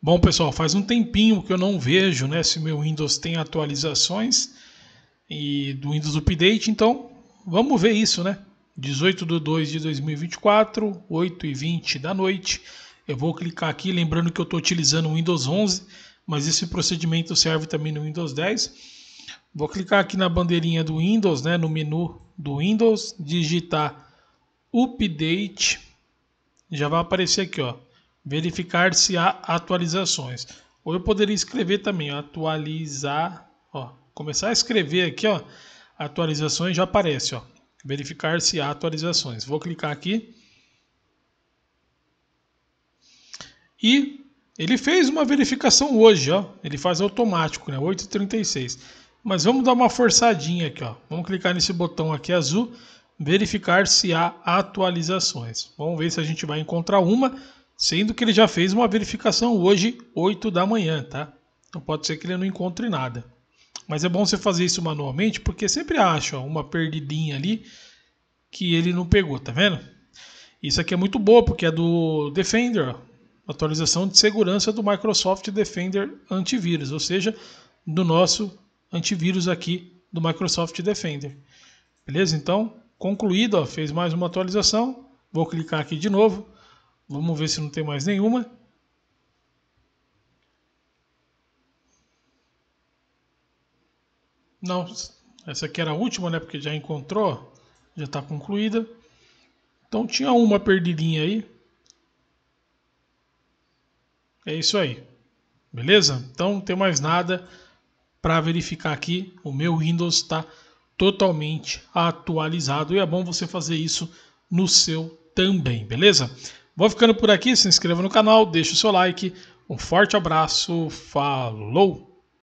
Bom, pessoal, faz um tempinho que eu não vejo né, se meu Windows tem atualizações e do Windows Update, então vamos ver isso, né? 18 de 2 de 2024, 8 e 20 da noite. Eu vou clicar aqui, lembrando que eu estou utilizando o Windows 11, mas esse procedimento serve também no Windows 10. Vou clicar aqui na bandeirinha do Windows, né, no menu do Windows, digitar Update, já vai aparecer aqui, ó, verificar se há atualizações. Ou eu poderia escrever também, ó, atualizar, ó, começar a escrever aqui, ó, atualizações já aparece, ó, verificar se há atualizações. Vou clicar aqui. E ele fez uma verificação hoje, ó, ele faz automático, né, 8h36. Mas vamos dar uma forçadinha aqui, ó. Vamos clicar nesse botão aqui azul, verificar se há atualizações. Vamos ver se a gente vai encontrar uma. Sendo que ele já fez uma verificação hoje, 8 da manhã, tá? Então pode ser que ele não encontre nada. Mas é bom você fazer isso manualmente, porque sempre acha uma perdidinha ali que ele não pegou, tá vendo? Isso aqui é muito bom porque é do Defender, ó, atualização de segurança do Microsoft Defender antivírus, ou seja, do nosso antivírus aqui do Microsoft Defender. Beleza? Então, concluído, ó, fez mais uma atualização. Vou clicar aqui de novo. Vamos ver se não tem mais nenhuma. Não, essa aqui era a última, né? Porque já encontrou, já está concluída. Então tinha uma perdidinha aí. É isso aí. Beleza? Então não tem mais nada para verificar aqui. O meu Windows está totalmente atualizado e é bom você fazer isso no seu também, beleza? Vou ficando por aqui, se inscreva no canal, deixe o seu like. Um forte abraço, falou!